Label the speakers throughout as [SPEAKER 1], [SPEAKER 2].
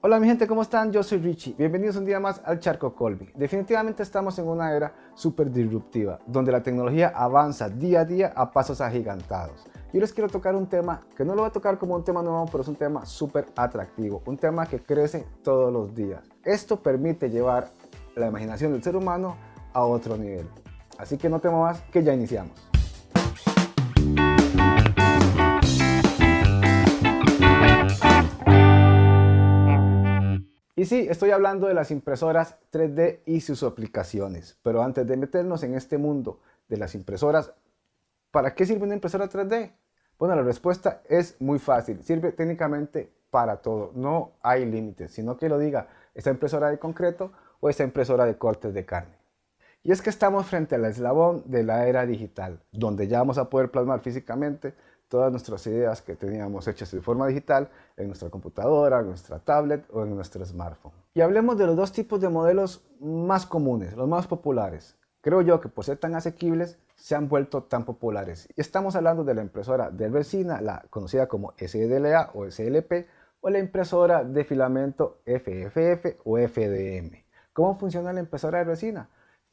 [SPEAKER 1] Hola mi gente, ¿cómo están? Yo soy Richie. Bienvenidos un día más al Charco Colby. Definitivamente estamos en una era súper disruptiva, donde la tecnología avanza día a día a pasos agigantados. Yo les quiero tocar un tema que no lo voy a tocar como un tema nuevo, pero es un tema súper atractivo, un tema que crece todos los días. Esto permite llevar la imaginación del ser humano a otro nivel. Así que no te más, que ya iniciamos. Y sí, estoy hablando de las impresoras 3D y sus aplicaciones, pero antes de meternos en este mundo de las impresoras, ¿para qué sirve una impresora 3D? Bueno, la respuesta es muy fácil, sirve técnicamente para todo, no hay límites, sino que lo diga esta impresora de concreto o esta impresora de cortes de carne. Y es que estamos frente al eslabón de la era digital, donde ya vamos a poder plasmar físicamente todas nuestras ideas que teníamos hechas de forma digital en nuestra computadora, en nuestra tablet o en nuestro smartphone. Y hablemos de los dos tipos de modelos más comunes, los más populares. Creo yo que por ser tan asequibles se han vuelto tan populares. Y estamos hablando de la impresora de resina, la conocida como SDLA o SLP, o la impresora de filamento FFF o FDM. ¿Cómo funciona la impresora de resina?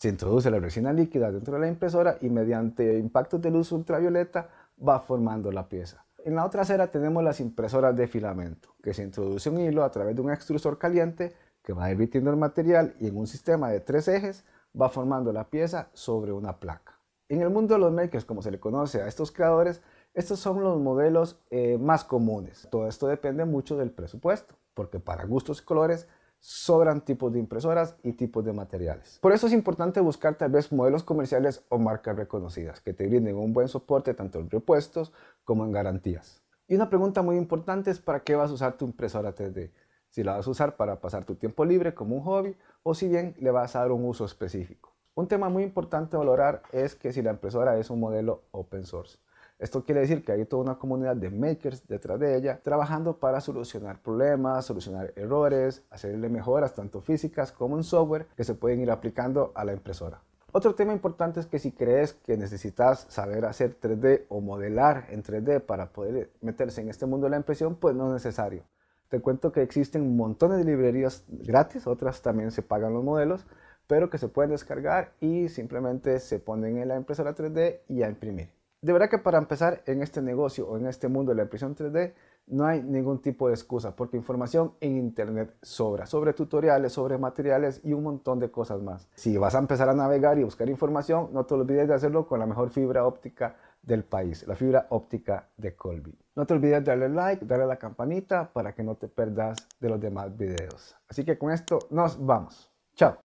[SPEAKER 1] Se introduce la resina líquida dentro de la impresora y mediante impactos de luz ultravioleta va formando la pieza. En la otra acera tenemos las impresoras de filamento, que se introduce un hilo a través de un extrusor caliente que va derritiendo el material y en un sistema de tres ejes va formando la pieza sobre una placa. En el mundo de los makers, como se le conoce a estos creadores, estos son los modelos eh, más comunes. Todo esto depende mucho del presupuesto, porque para gustos y colores sobran tipos de impresoras y tipos de materiales. Por eso es importante buscar tal vez modelos comerciales o marcas reconocidas que te brinden un buen soporte tanto en repuestos como en garantías. Y una pregunta muy importante es para qué vas a usar tu impresora 3D. Si la vas a usar para pasar tu tiempo libre como un hobby o si bien le vas a dar un uso específico. Un tema muy importante a valorar es que si la impresora es un modelo open source. Esto quiere decir que hay toda una comunidad de makers detrás de ella trabajando para solucionar problemas, solucionar errores, hacerle mejoras tanto físicas como en software que se pueden ir aplicando a la impresora. Otro tema importante es que si crees que necesitas saber hacer 3D o modelar en 3D para poder meterse en este mundo de la impresión, pues no es necesario. Te cuento que existen montones de librerías gratis, otras también se pagan los modelos, pero que se pueden descargar y simplemente se ponen en la impresora 3D y a imprimir de verdad que para empezar en este negocio o en este mundo de la impresión 3D, no hay ningún tipo de excusa, porque información en Internet sobra, sobre tutoriales, sobre materiales y un montón de cosas más. Si vas a empezar a navegar y buscar información, no te olvides de hacerlo con la mejor fibra óptica del país, la fibra óptica de Colby. No te olvides de darle like, darle a la campanita para que no te perdas de los demás videos. Así que con esto nos vamos. Chao.